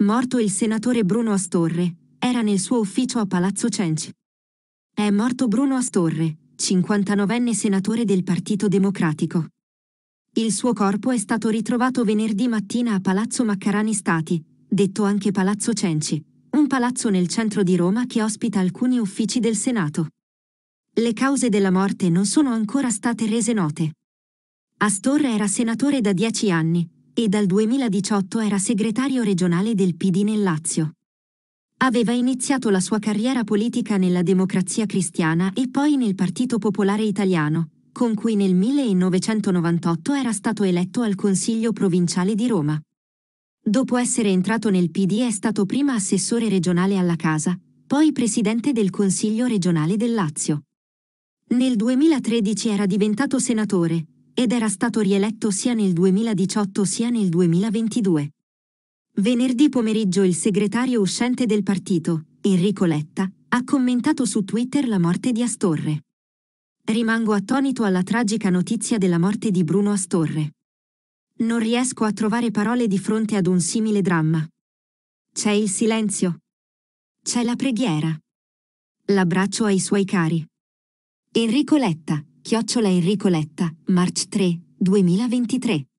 Morto il senatore Bruno Astorre, era nel suo ufficio a Palazzo Cenci. È morto Bruno Astorre, 59enne senatore del Partito Democratico. Il suo corpo è stato ritrovato venerdì mattina a Palazzo Maccarani Stati, detto anche Palazzo Cenci, un palazzo nel centro di Roma che ospita alcuni uffici del Senato. Le cause della morte non sono ancora state rese note. Astorre era senatore da dieci anni, e dal 2018 era segretario regionale del PD nel Lazio. Aveva iniziato la sua carriera politica nella Democrazia Cristiana e poi nel Partito Popolare Italiano, con cui nel 1998 era stato eletto al Consiglio Provinciale di Roma. Dopo essere entrato nel PD è stato prima assessore regionale alla Casa, poi presidente del Consiglio regionale del Lazio. Nel 2013 era diventato senatore, ed era stato rieletto sia nel 2018 sia nel 2022. Venerdì pomeriggio il segretario uscente del partito, Enrico Letta, ha commentato su Twitter la morte di Astorre. Rimango attonito alla tragica notizia della morte di Bruno Astorre. Non riesco a trovare parole di fronte ad un simile dramma. C'è il silenzio. C'è la preghiera. L'abbraccio ai suoi cari. Enrico Letta, Chiocciola Enrico Letta, March 3, 2023.